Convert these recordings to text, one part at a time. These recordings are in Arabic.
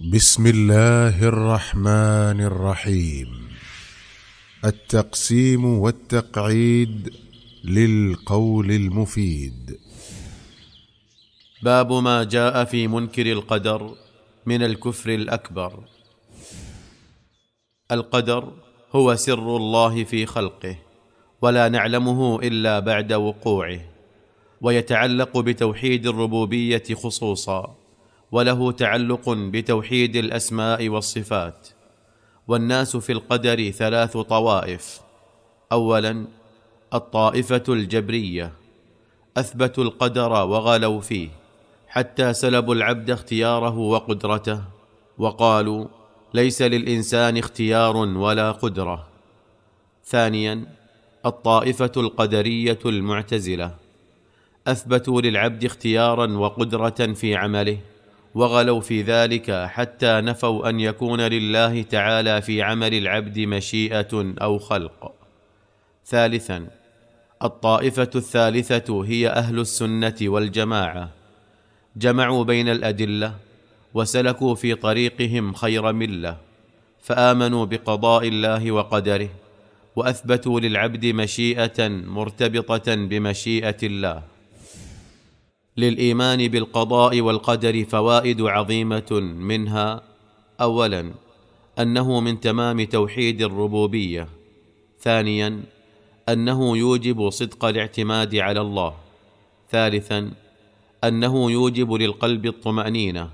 بسم الله الرحمن الرحيم التقسيم والتقعيد للقول المفيد باب ما جاء في منكر القدر من الكفر الاكبر القدر هو سر الله في خلقه ولا نعلمه الا بعد وقوعه ويتعلق بتوحيد الربوبيه خصوصا وله تعلق بتوحيد الاسماء والصفات والناس في القدر ثلاث طوائف اولا الطائفه الجبريه اثبتوا القدر وغلوا فيه حتى سلبوا العبد اختياره وقدرته وقالوا ليس للانسان اختيار ولا قدره ثانيا الطائفه القدريه المعتزله اثبتوا للعبد اختيارا وقدره في عمله وغلوا في ذلك حتى نفوا ان يكون لله تعالى في عمل العبد مشيئه او خلق ثالثا الطائفه الثالثه هي اهل السنه والجماعه جمعوا بين الادله وسلكوا في طريقهم خير مله فامنوا بقضاء الله وقدره واثبتوا للعبد مشيئه مرتبطه بمشيئه الله للايمان بالقضاء والقدر فوائد عظيمه منها اولا انه من تمام توحيد الربوبيه ثانيا انه يوجب صدق الاعتماد على الله ثالثا انه يوجب للقلب الطمانينه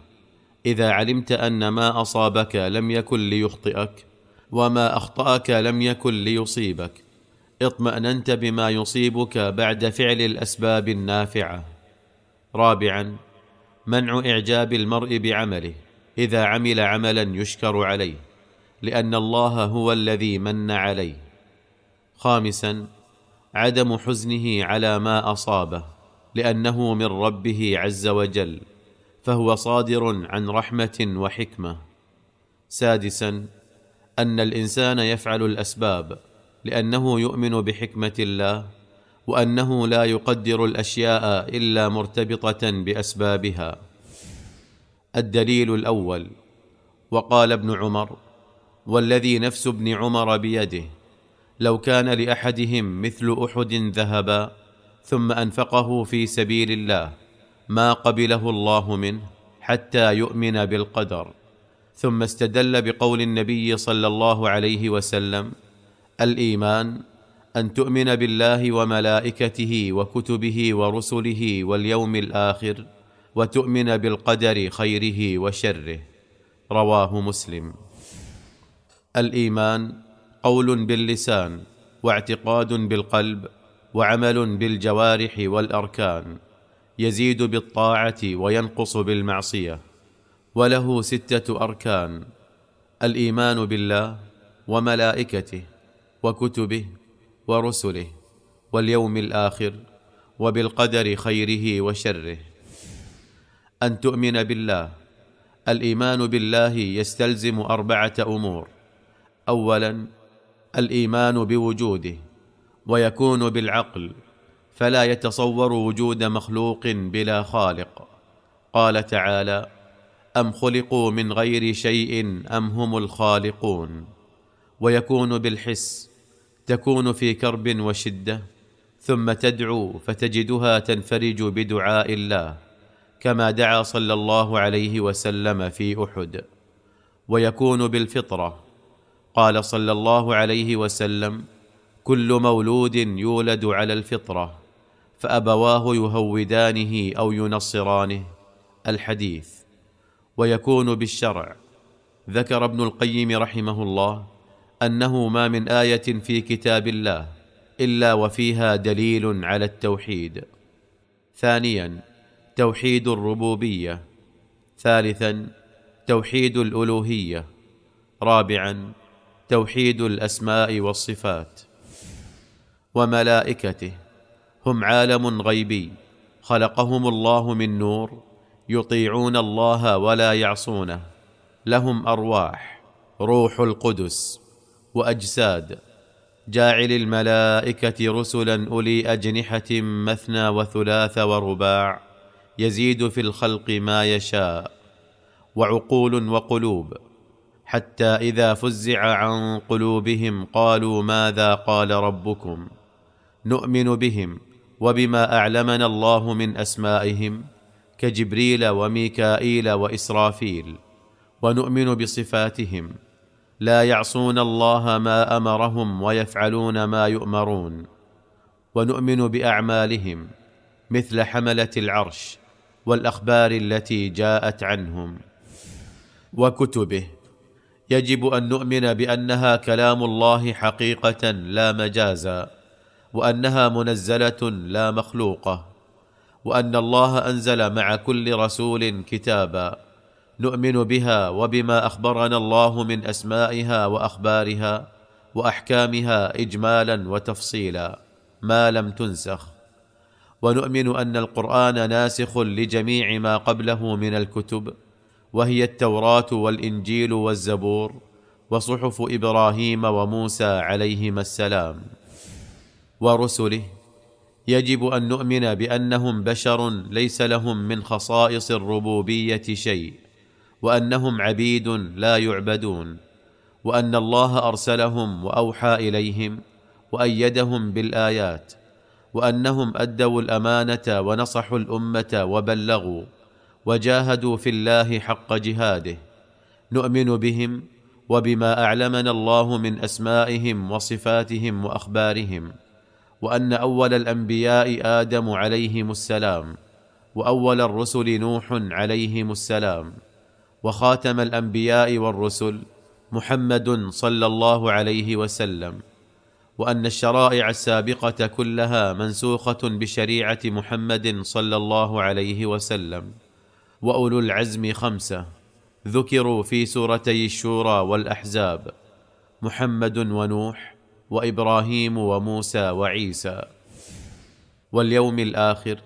اذا علمت ان ما اصابك لم يكن ليخطئك وما اخطاك لم يكن ليصيبك اطماننت بما يصيبك بعد فعل الاسباب النافعه رابعا منع اعجاب المرء بعمله اذا عمل عملا يشكر عليه لان الله هو الذي من عليه خامسا عدم حزنه على ما اصابه لانه من ربه عز وجل فهو صادر عن رحمه وحكمه سادسا ان الانسان يفعل الاسباب لانه يؤمن بحكمه الله وانه لا يقدر الاشياء الا مرتبطه باسبابها الدليل الاول وقال ابن عمر والذي نفس ابن عمر بيده لو كان لاحدهم مثل احد ذهبا ثم انفقه في سبيل الله ما قبله الله منه حتى يؤمن بالقدر ثم استدل بقول النبي صلى الله عليه وسلم الايمان ان تؤمن بالله وملائكته وكتبه ورسله واليوم الاخر وتؤمن بالقدر خيره وشره رواه مسلم الايمان قول باللسان واعتقاد بالقلب وعمل بالجوارح والاركان يزيد بالطاعه وينقص بالمعصيه وله سته اركان الايمان بالله وملائكته وكتبه ورسله واليوم الاخر وبالقدر خيره وشره ان تؤمن بالله الايمان بالله يستلزم اربعه امور اولا الايمان بوجوده ويكون بالعقل فلا يتصور وجود مخلوق بلا خالق قال تعالى ام خلقوا من غير شيء ام هم الخالقون ويكون بالحس تكون في كرب وشده ثم تدعو فتجدها تنفرج بدعاء الله كما دعا صلى الله عليه وسلم في احد ويكون بالفطره قال صلى الله عليه وسلم كل مولود يولد على الفطره فابواه يهودانه او ينصرانه الحديث ويكون بالشرع ذكر ابن القيم رحمه الله انه ما من ايه في كتاب الله الا وفيها دليل على التوحيد ثانيا توحيد الربوبيه ثالثا توحيد الالوهيه رابعا توحيد الاسماء والصفات وملائكته هم عالم غيبي خلقهم الله من نور يطيعون الله ولا يعصونه لهم ارواح روح القدس واجساد جاعل الملائكه رسلا اولي اجنحه مثنى وثلاث ورباع يزيد في الخلق ما يشاء وعقول وقلوب حتى اذا فزع عن قلوبهم قالوا ماذا قال ربكم نؤمن بهم وبما اعلمنا الله من اسمائهم كجبريل وميكائيل واسرافيل ونؤمن بصفاتهم لا يعصون الله ما امرهم ويفعلون ما يؤمرون ونؤمن باعمالهم مثل حمله العرش والاخبار التي جاءت عنهم وكتبه يجب ان نؤمن بانها كلام الله حقيقه لا مجازا وانها منزله لا مخلوقه وان الله انزل مع كل رسول كتابا نؤمن بها وبما اخبرنا الله من اسمائها واخبارها واحكامها اجمالا وتفصيلا ما لم تنسخ ونؤمن ان القران ناسخ لجميع ما قبله من الكتب وهي التوراه والانجيل والزبور وصحف ابراهيم وموسى عليهما السلام ورسله يجب ان نؤمن بانهم بشر ليس لهم من خصائص الربوبيه شيء وانهم عبيد لا يعبدون وان الله ارسلهم واوحى اليهم وايدهم بالايات وانهم ادوا الامانه ونصحوا الامه وبلغوا وجاهدوا في الله حق جهاده نؤمن بهم وبما اعلمنا الله من اسمائهم وصفاتهم واخبارهم وان اول الانبياء ادم عليهم السلام واول الرسل نوح عليهم السلام وخاتم الانبياء والرسل محمد صلى الله عليه وسلم وان الشرائع السابقه كلها منسوخه بشريعه محمد صلى الله عليه وسلم واولو العزم خمسه ذكروا في سورتي الشورى والاحزاب محمد ونوح وابراهيم وموسى وعيسى واليوم الاخر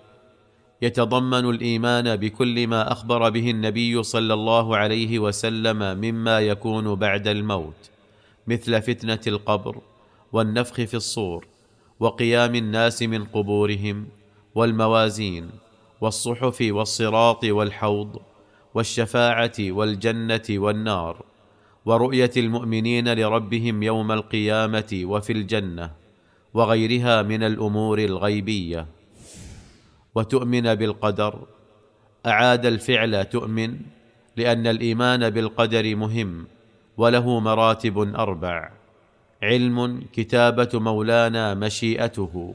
يتضمن الايمان بكل ما اخبر به النبي صلى الله عليه وسلم مما يكون بعد الموت مثل فتنه القبر والنفخ في الصور وقيام الناس من قبورهم والموازين والصحف والصراط والحوض والشفاعه والجنه والنار ورؤيه المؤمنين لربهم يوم القيامه وفي الجنه وغيرها من الامور الغيبيه وتؤمن بالقدر اعاد الفعل تؤمن لان الايمان بالقدر مهم وله مراتب اربع علم كتابه مولانا مشيئته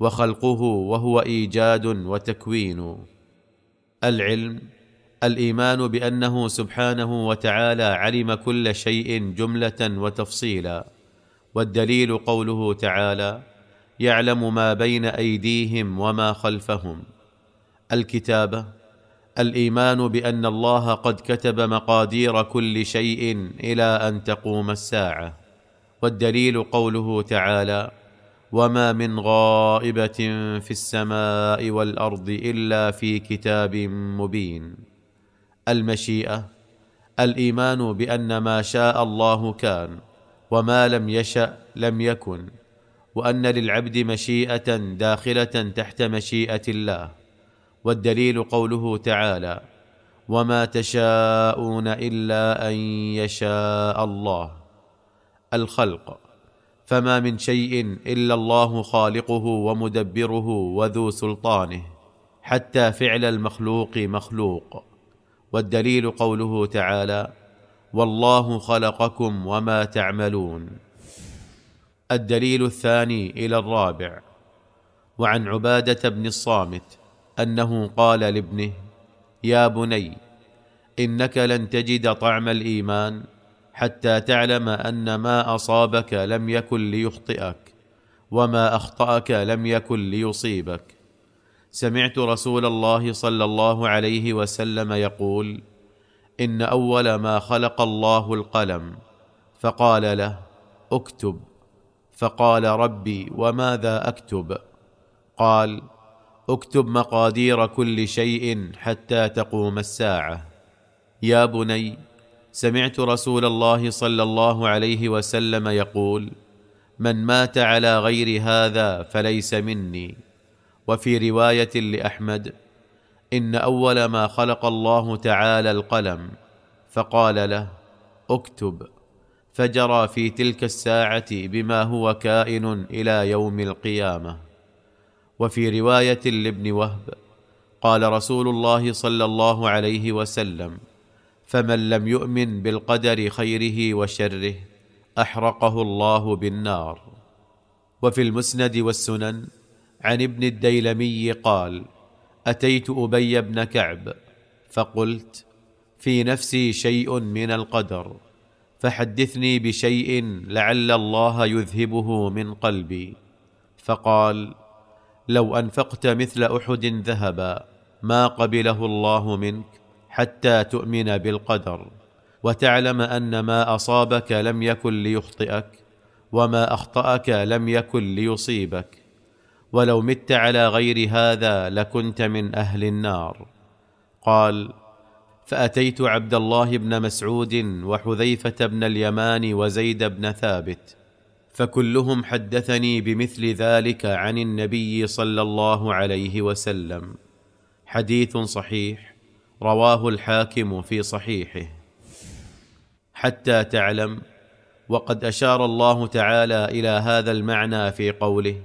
وخلقه وهو ايجاد وتكوين العلم الايمان بانه سبحانه وتعالى علم كل شيء جمله وتفصيلا والدليل قوله تعالى يعلم ما بين ايديهم وما خلفهم الكتابه الايمان بان الله قد كتب مقادير كل شيء الى ان تقوم الساعه والدليل قوله تعالى وما من غائبه في السماء والارض الا في كتاب مبين المشيئه الايمان بان ما شاء الله كان وما لم يشا لم يكن وان للعبد مشيئه داخله تحت مشيئه الله والدليل قوله تعالى وما تشاءون الا ان يشاء الله الخلق فما من شيء الا الله خالقه ومدبره وذو سلطانه حتى فعل المخلوق مخلوق والدليل قوله تعالى والله خلقكم وما تعملون الدليل الثاني الى الرابع وعن عباده بن الصامت انه قال لابنه يا بني انك لن تجد طعم الايمان حتى تعلم ان ما اصابك لم يكن ليخطئك وما اخطاك لم يكن ليصيبك سمعت رسول الله صلى الله عليه وسلم يقول ان اول ما خلق الله القلم فقال له اكتب فقال ربي وماذا اكتب قال اكتب مقادير كل شيء حتى تقوم الساعه يا بني سمعت رسول الله صلى الله عليه وسلم يقول من مات على غير هذا فليس مني وفي روايه لاحمد ان اول ما خلق الله تعالى القلم فقال له اكتب فجرى في تلك الساعه بما هو كائن الى يوم القيامه وفي روايه لابن وهب قال رسول الله صلى الله عليه وسلم فمن لم يؤمن بالقدر خيره وشره احرقه الله بالنار وفي المسند والسنن عن ابن الديلمي قال اتيت ابي بن كعب فقلت في نفسي شيء من القدر فحدثني بشيء لعل الله يذهبه من قلبي فقال لو انفقت مثل احد ذهبا ما قبله الله منك حتى تؤمن بالقدر وتعلم ان ما اصابك لم يكن ليخطئك وما اخطاك لم يكن ليصيبك ولو مت على غير هذا لكنت من اهل النار قال فاتيت عبد الله بن مسعود وحذيفه بن اليمان وزيد بن ثابت فكلهم حدثني بمثل ذلك عن النبي صلى الله عليه وسلم حديث صحيح رواه الحاكم في صحيحه حتى تعلم وقد اشار الله تعالى الى هذا المعنى في قوله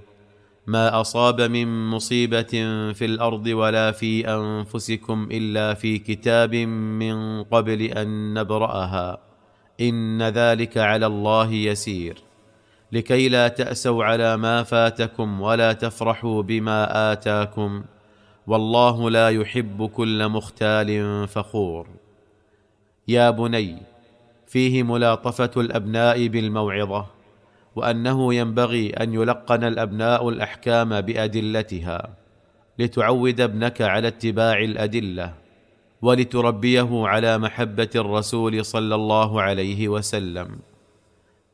ما اصاب من مصيبه في الارض ولا في انفسكم الا في كتاب من قبل ان نبراها ان ذلك على الله يسير لكي لا تاسوا على ما فاتكم ولا تفرحوا بما اتاكم والله لا يحب كل مختال فخور يا بني فيه ملاطفه الابناء بالموعظه وانه ينبغي ان يلقن الابناء الاحكام بادلتها لتعود ابنك على اتباع الادله ولتربيه على محبه الرسول صلى الله عليه وسلم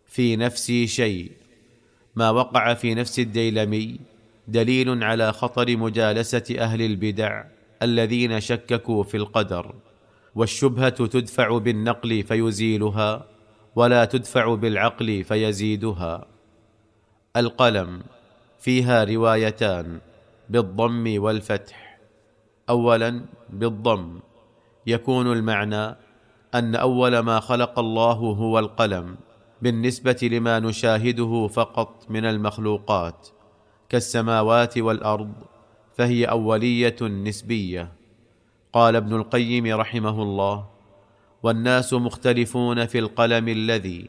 في نفسي شيء ما وقع في نفس الديلمي دليل على خطر مجالسه اهل البدع الذين شككوا في القدر والشبهه تدفع بالنقل فيزيلها ولا تدفع بالعقل فيزيدها القلم فيها روايتان بالضم والفتح اولا بالضم يكون المعنى ان اول ما خلق الله هو القلم بالنسبه لما نشاهده فقط من المخلوقات كالسماوات والارض فهي اوليه نسبيه قال ابن القيم رحمه الله والناس مختلفون في القلم الذي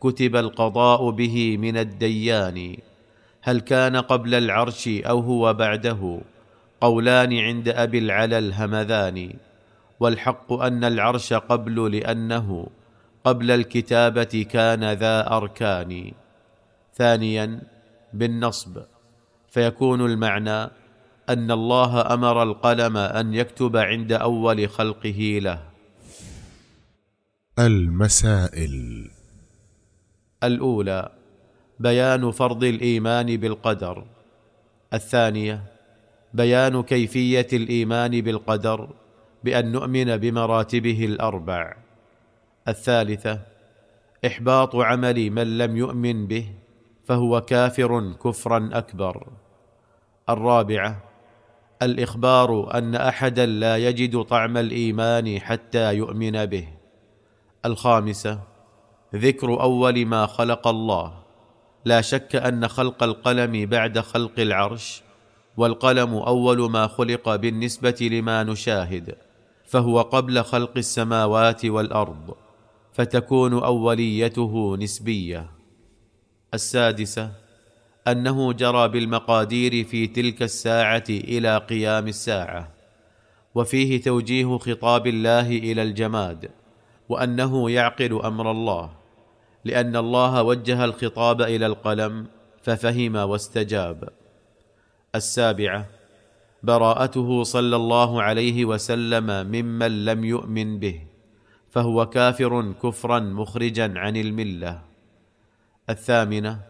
كتب القضاء به من الديان هل كان قبل العرش او هو بعده قولان عند ابي العلا الهمذان والحق ان العرش قبل لانه قبل الكتابه كان ذا اركان ثانيا بالنصب فيكون المعنى ان الله امر القلم ان يكتب عند اول خلقه له المسائل الأولى بيان فرض الإيمان بالقدر الثانية بيان كيفية الإيمان بالقدر بأن نؤمن بمراتبه الأربع الثالثة إحباط عمل من لم يؤمن به فهو كافر كفرا أكبر الرابعة الإخبار أن أحدا لا يجد طعم الإيمان حتى يؤمن به الخامسه ذكر اول ما خلق الله لا شك ان خلق القلم بعد خلق العرش والقلم اول ما خلق بالنسبه لما نشاهد فهو قبل خلق السماوات والارض فتكون اوليته نسبيه السادسه انه جرى بالمقادير في تلك الساعه الى قيام الساعه وفيه توجيه خطاب الله الى الجماد وانه يعقل امر الله لان الله وجه الخطاب الى القلم ففهم واستجاب السابعه براءته صلى الله عليه وسلم ممن لم يؤمن به فهو كافر كفرا مخرجا عن المله الثامنه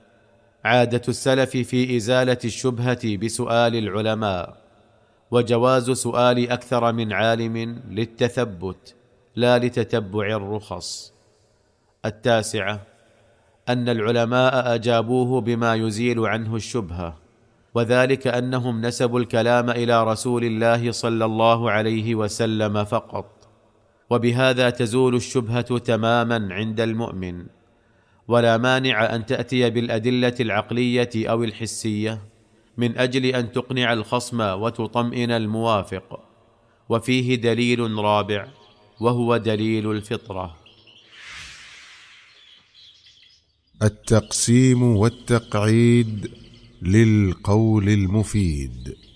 عاده السلف في ازاله الشبهه بسؤال العلماء وجواز سؤال اكثر من عالم للتثبت لا لتتبع الرخص التاسعه ان العلماء اجابوه بما يزيل عنه الشبهه وذلك انهم نسبوا الكلام الى رسول الله صلى الله عليه وسلم فقط وبهذا تزول الشبهه تماما عند المؤمن ولا مانع ان تاتي بالادله العقليه او الحسيه من اجل ان تقنع الخصم وتطمئن الموافق وفيه دليل رابع وهو دليل الفطره التقسيم والتقعيد للقول المفيد